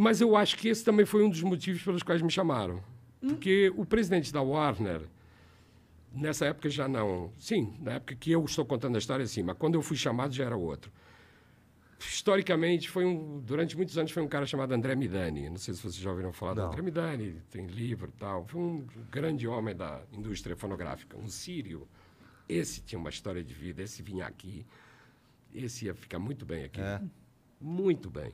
Mas eu acho que esse também foi um dos motivos pelos quais me chamaram. Porque o presidente da Warner, nessa época já não. Sim, na época que eu estou contando a história, sim, mas quando eu fui chamado já era outro. Historicamente, foi um, durante muitos anos foi um cara chamado André Midani. Não sei se vocês já ouviram falar não. do André Midani, tem livro e tal. Foi um grande homem da indústria fonográfica, um sírio. Esse tinha uma história de vida, esse vinha aqui, esse ia ficar muito bem aqui. É. Muito bem.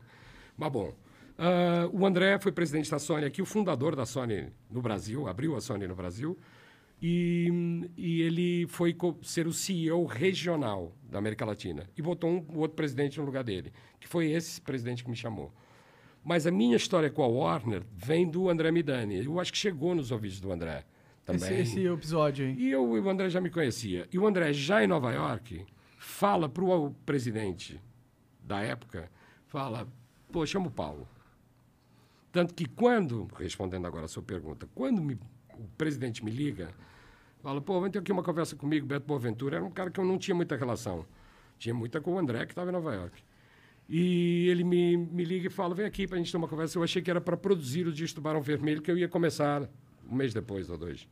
Mas bom, Uh, o André foi presidente da Sony aqui, o fundador da Sony no Brasil, abriu a Sony no Brasil. E, e ele foi ser o CEO regional da América Latina. E botou um, um outro presidente no lugar dele, que foi esse presidente que me chamou. Mas a minha história com a Warner vem do André Midani. Eu acho que chegou nos ouvidos do André também. Esse, esse episódio, hein? E eu, o André já me conhecia. E o André, já em Nova York, fala para o presidente da época, fala, pô, chama o Paulo. Tanto que quando, respondendo agora a sua pergunta, quando me, o presidente me liga, fala, pô, vem ter aqui uma conversa comigo, Beto Boaventura, era um cara que eu não tinha muita relação. Tinha muita com o André, que estava em Nova York. E ele me, me liga e fala, vem aqui para a gente ter uma conversa. Eu achei que era para produzir o disco do Barão Vermelho, que eu ia começar um mês depois ou dois.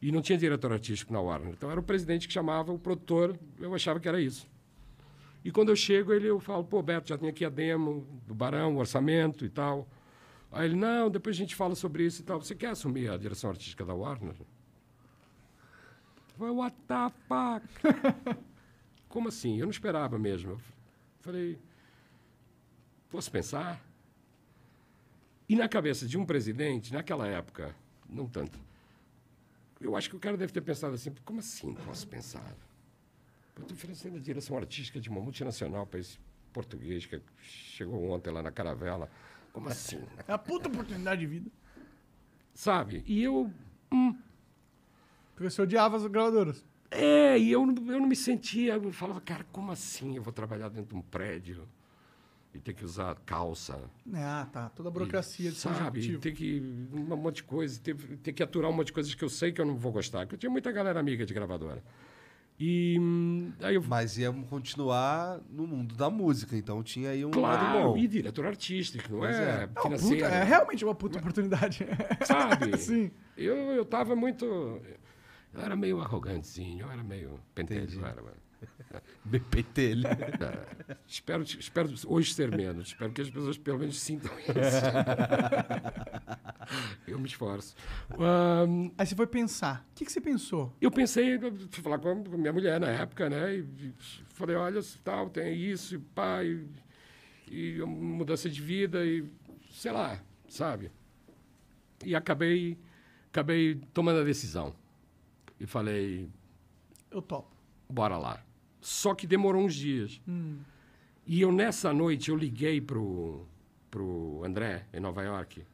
E não tinha diretor artístico na Warner. Então era o presidente que chamava, o produtor, eu achava que era isso. E quando eu chego, ele eu falo, pô, Beto, já tem aqui a demo do Barão, o orçamento e tal. Aí ele, não, depois a gente fala sobre isso e tal. Você quer assumir a direção artística da Warner? Vai, what the fuck? Como assim? Eu não esperava mesmo. Eu falei, posso pensar? E na cabeça de um presidente, naquela época, não tanto, eu acho que o cara deve ter pensado assim, como assim posso pensar? Eu estou oferecendo a direção artística de uma multinacional para esse português que chegou ontem lá na Caravela como assim? É uma puta oportunidade de vida. Sabe? E eu. Hum. Porque você odiava as gravadoras. É, e eu, eu não me sentia. Eu falava, cara, como assim eu vou trabalhar dentro de um prédio e ter que usar calça? Ah, tá. Toda a burocracia e, de Sabe? Ter que. Um monte de coisa. Ter, ter que aturar um monte de coisas que eu sei que eu não vou gostar. Porque eu tinha muita galera amiga de gravadora. E hum, aí eu... Mas ia continuar no mundo da música, então tinha aí um claro, lado bom. e diretor artístico, é, é. financeiro. puta, é realmente uma puta oportunidade. Sabe? Sim. Eu, eu tava muito... Eu era meio arrogantezinho, eu era meio pentelho, era, mano. BPT, é. Espero, espero hoje ser menos. Espero que as pessoas pelo menos sintam isso. eu me esforço. Um, Aí você foi pensar. O que, que você pensou? Eu pensei, fui falar com a minha mulher na época, né? E falei, olha, tal, tem isso, e e, e mudança de vida, e sei lá, sabe? E acabei, acabei tomando a decisão. E falei... Eu topo. Bora lá. Só que demorou uns dias. Hum. E eu, nessa noite, eu liguei pro, pro André, em Nova York,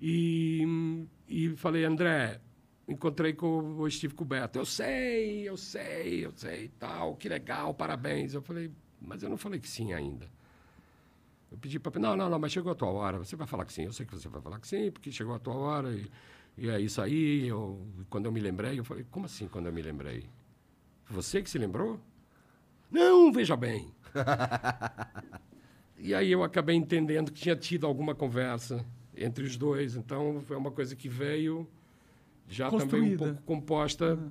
e, e falei, André, encontrei com o Steve Coberto. Eu sei, eu sei, eu sei, tal, que legal, parabéns. Eu falei, mas eu não falei que sim ainda. Eu pedi para... Não, não, não, mas chegou a tua hora. Você vai falar que sim. Eu sei que você vai falar que sim, porque chegou a tua hora e, e é isso aí. Eu, quando eu me lembrei, eu falei, como assim quando eu me lembrei? Você que se lembrou? Não, veja bem. e aí eu acabei entendendo que tinha tido alguma conversa entre os dois. Então foi uma coisa que veio já Construída. também um pouco composta. Uhum.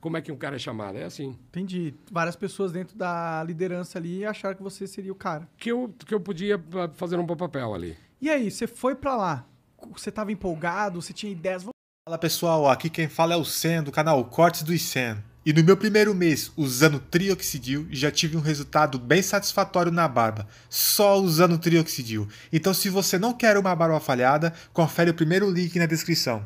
Como é que um cara é chamado? É assim. Entendi. Várias pessoas dentro da liderança ali acharam que você seria o cara. Que eu, que eu podia ah, fazer um bom papel ali. E aí, você foi para lá? Você estava empolgado? Você tinha ideias? Fala pessoal, aqui quem fala é o Sen, do canal Cortes do Sen. E no meu primeiro mês usando trioxidil, já tive um resultado bem satisfatório na barba, só usando trioxidil. Então se você não quer uma barba falhada, confere o primeiro link na descrição.